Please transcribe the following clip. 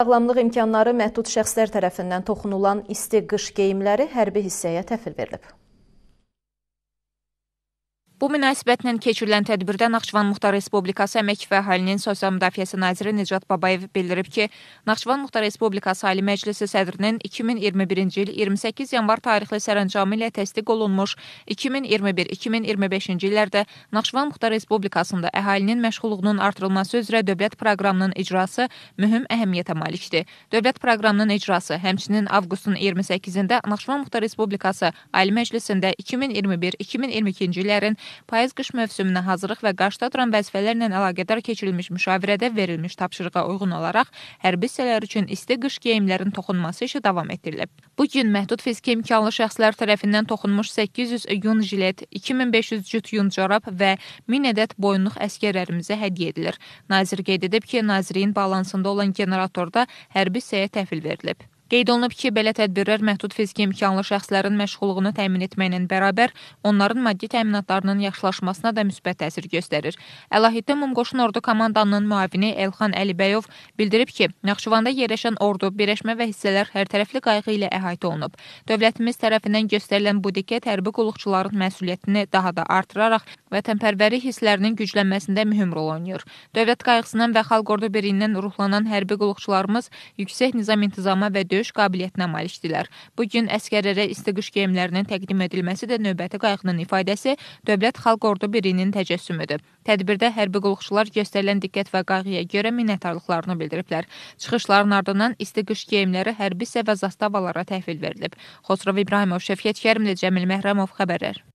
Sağlamlıq imkanları məhdud şəxslər tərəfindən toxunulan isti qış geyimləri hərbi hissəyə təhvil verilib. Bu münasibətlə keçirilən tədbirdə Naxçıvan Muxtar Respublikası Əmək və Əhalinin Sosial Müdafiəsi naziri Nicat Babayev bildirib ki, Naxçıvan Muxtar Respublikası Ali Məclisi sədrinin 2021-ci il 28 yanvar tarixli sərəncamı ilə təsdiq olunmuş 2021-2025-ci illərdə Naxçıvan Muxtar Respublikasında əhalinin məşğulluğunun artırılması üzrə dövlət proqramının icrası mühüm əhəmiyyətə malikdir. Dövlət proqramının icrası həmçinin avqustun 28-də Naxçıvan Muxtar Respublikası Ali Məclisində 2021-2022-ci illərin payız-qış mövsümünə hazırlıq və qarşıda duran vəzifələrlə əlaqədar keçirilmiş müşavirədə verilmiş tapşırığa uyğun olaraq hərbi hissələr üçün isti qış geyimlərin toxunması işi davam etdirilib. Bu gün məhdud fiziki imkanlı şəxslər tərəfindən toxunmuş 800 yun jilet, 2500 cüt yun corab və 1000 ədəd boyunluq əskərlərimizə hədiyyə edilir. Nazir qeyd edib ki, nazirliyin balansında olan generatorda hərbi hissəyə təhvil verilib. Qeyd olunub ki, belə tədbirlər məhdud fiziki imkanlı şəxslərin məşğulluğunu təmin etməklə bərabər onların maddi təminatlarının yaxşılaşmasına da müsbət təsir göstərir. Əlahiddə Mumqoşun Ordu komandanının müavini Elxan Əlibəyov bildirib ki, Naxçıvanda yerləşən ordu, birləşmə və hissələr hərtərəfli qayğı ilə əhatə olunub. Dövlətimiz tərəfindən göstərilən bu diqqət hərbi qulluqçuların məsuliyyətini daha da artıraraq vətənpərvərlik hisslərinin güclənməsində mühüm rol oynayır. Dövlət qayğısından və xalq ordu biriyindən ruhlanan hərbi qulluqçularımız yüksək nizam intizama və döyüş döyüş qabiliyyətinə malikdirlər. Bu gün əskərlərə istiqış geyimlərinin təqdim edilməsi də növbəti qayğının ifadəsi Dövlət Xalq Ordu birliyinin təcəssümüdür. Tədbirdə hərbi qulluqçular göstərilən diqqət və qayğıya görə minnətdarlıqlarını bildiriblər. Çıxışların ardından istiqış geyimləri hərbi hissə və zastavalara təhvil verilib. Xosrov İbrahimov, Şəfiyyət Kərimli, Cəmil Məhrəmov xəbərlər.